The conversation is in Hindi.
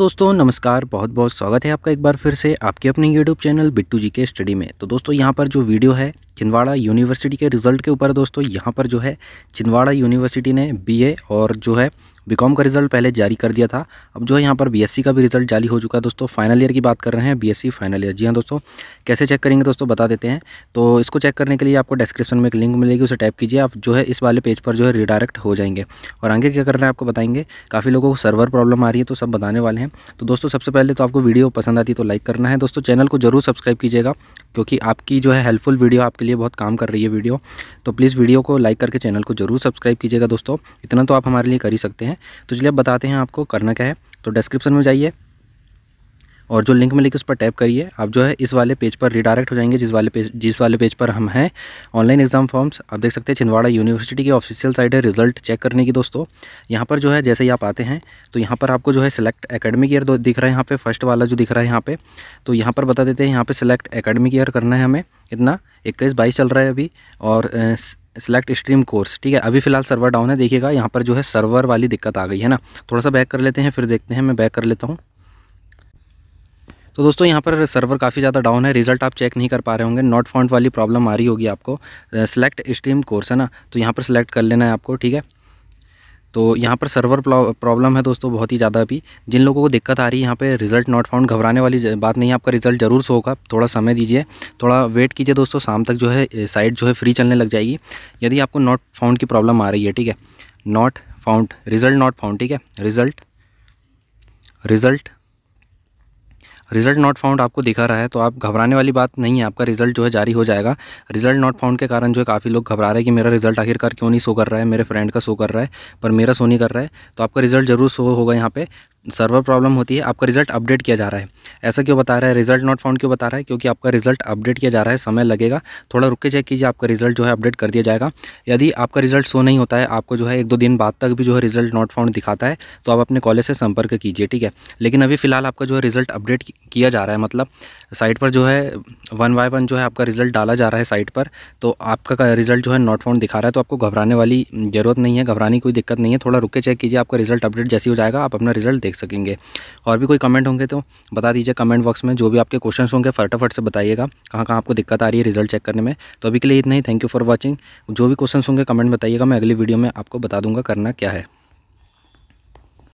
दोस्तों नमस्कार बहुत बहुत स्वागत है आपका एक बार फिर से आपके अपने यूट्यूब चैनल बिट्टू जी के स्टडी में तो दोस्तों यहाँ पर जो वीडियो है छिंदवाड़ा यूनिवर्सिटी के रिजल्ट के ऊपर दोस्तों यहाँ पर जो है छिंदवाड़ा यूनिवर्सिटी ने बीए और जो है बीकॉम का रिजल्ट पहले जारी कर दिया था अब जो है यहाँ पर बीएससी का भी रिजल्ट जारी हो चुका है दोस्तों फाइनल ईयर की बात कर रहे हैं बीएससी फाइनल ईयर जी हाँ दोस्तों कैसे चेक करेंगे दोस्तों बता देते हैं तो इसको चेक करने के लिए आपको डिस्क्रिप्शन में एक लिंक मिलेगी उसे टाइप कीजिए आप जो है इस वाले पेज पर जो है रिडायरेक्ट हो जाएंगे और आगे क्या करना है आपको बताएंगे काफ़ी लोगों को सर्वर प्रॉब्लम आ रही है तो सब बताने वाले हैं तो दोस्तों सबसे पहले तो आपको वीडियो पसंद आती तो लाइक करना है दोस्तों चैनल को जरूर सब्सक्राइब कीजिएगा क्योंकि आपकी जो है हेल्पफुल वीडियो आपके लिए बहुत काम कर रही है वीडियो तो प्लीज़ वीडियो को लाइक करके चैनल को जरूर सब्सक्राइब कीजिएगा दोस्तों इतना तो आप हमारे लिए कर ही सकते हैं तो चलिए अब बताते हैं आपको करना क्या है तो डिस्क्रिप्शन में जाइए और जो लिंक लिखे उस पर टैप करिए आप जो है इस वाले पेज पर रिडायरेक्ट हो जाएंगे जिस वाले पेज जिस वाले पेज पर हम हैं ऑनलाइन एग्जाम फॉर्म्स आप देख सकते हैं छिंदवाड़ा यूनिवर्सिटी की ऑफिशियल साइट है रिजल्ट चेक करने की दोस्तों यहाँ पर जो है जैसे ही आप आते हैं तो यहाँ पर आपको जो है सिलेक्ट एकेडमिक ईयर दिख रहा है यहाँ पर फर्स्ट वाला जो दिख रहा है यहाँ पर तो यहाँ पर बता देते हैं यहाँ पर सिलेक्ट एकेडमिक ईयर करना है हमें इतना इक्कीस बाईस चल रहा है अभी और सेलेक्ट स्ट्रीम कोर्स ठीक है अभी फिलहाल सर्वर डाउन है देखिएगा यहाँ पर जो है सर्वर वाली दिक्कत आ गई है ना थोड़ा सा बैक कर लेते हैं फिर देखते हैं मैं बैक कर लेता हूँ तो दोस्तों यहाँ पर सर्वर काफ़ी ज़्यादा डाउन है रिजल्ट आप चेक नहीं कर पा रहे होंगे नॉट फॉन्ट वाली प्रॉब्लम आ रही होगी आपको सेलेक्ट स्ट्रीम कोर्स है ना तो यहाँ पर सेलेक्ट कर लेना है आपको ठीक है तो यहाँ पर सर्वर प्रॉब्लम है दोस्तों बहुत ही ज़्यादा अभी जिन लोगों को दिक्कत आ रही है यहाँ पे रिज़ल्ट नॉट फाउंड घबराने वाली बात नहीं है आपका रिज़ल्ट जरूर से होगा थोड़ा समय दीजिए थोड़ा वेट कीजिए दोस्तों शाम तक जो है साइट जो है फ्री चलने लग जाएगी यदि आपको नॉट फाउंड की प्रॉब्लम आ रही है ठीक है not found result not found ठीक है result result result not found आपको दिखा रहा है तो आप घबराने वाली बात नहीं है आपका रिजल्ट जो है जारी हो जाएगा रिजल्ट नॉट फाउंड के कारण जो है काफ़ी लोग घबरा रहे हैं कि मेरा रिजल्ट आखिरकार क्यों नहीं शो कर रहा है मेरे फ्रेंड का शो कर रहा है पर मेरा शो नहीं कर रहा है तो आपका रिजल्ट जरूर शो होगा यहाँ पर सर्वर प्रॉब्लम होती है आपका रिजल्ट अपडेट किया जा रहा है ऐसा क्यों बता रहा है रिजल्ट नॉट फाउंड क्यों बता रहा है क्योंकि आपका रिजल्ट अपडेट किया जा रहा है समय लगेगा थोड़ा रुक के चेक कीजिए आपका रिजल्ट जो है अपडेट कर दिया जाएगा यदि आपका रिजल्ट शो नहीं होता है आपको जो है एक दो दिन बाद तक भी जो है रिजल्ट नॉट फाउंड दिखाता है तो आप अपने कॉलेज से संपर्क कीजिए ठीक है लेकिन अभी फिलहाल आपका जो है रिजल्ट अपडेट किया जा रहा है मतलब साइट पर जो है वन बाय वन जो है आपका रिजल्ट डाला जा रहा है साइट पर तो आपका रिजल्ट जो है नॉट फाउंड दिखा रहा है तो आपको घबराने वाली जरूरत नहीं है घबराने की कोई दिक्कत नहीं है थोड़ा रुक के चेक कीजिए आपका रिजल्ट अपडेट जैसी हो जाएगा आप अपना रिजल्ट देख सकेंगे और भी कोई कमेंट होंगे तो बता दीजिए कमेंट बॉक्स में जो भी आपके क्वेश्चन होंगे फटाफट से बताइएगा कहाँ कहाँ आपको दिक्कत आ रही है रिजल्ट चेक करने में तो अभी के लिए इतना ही थैंक यू फॉर वॉचिंग जो भी क्वेश्चन होंगे कमेंट बताइएगा मैं अगली वीडियो में आपको बता दूंगा करना क्या है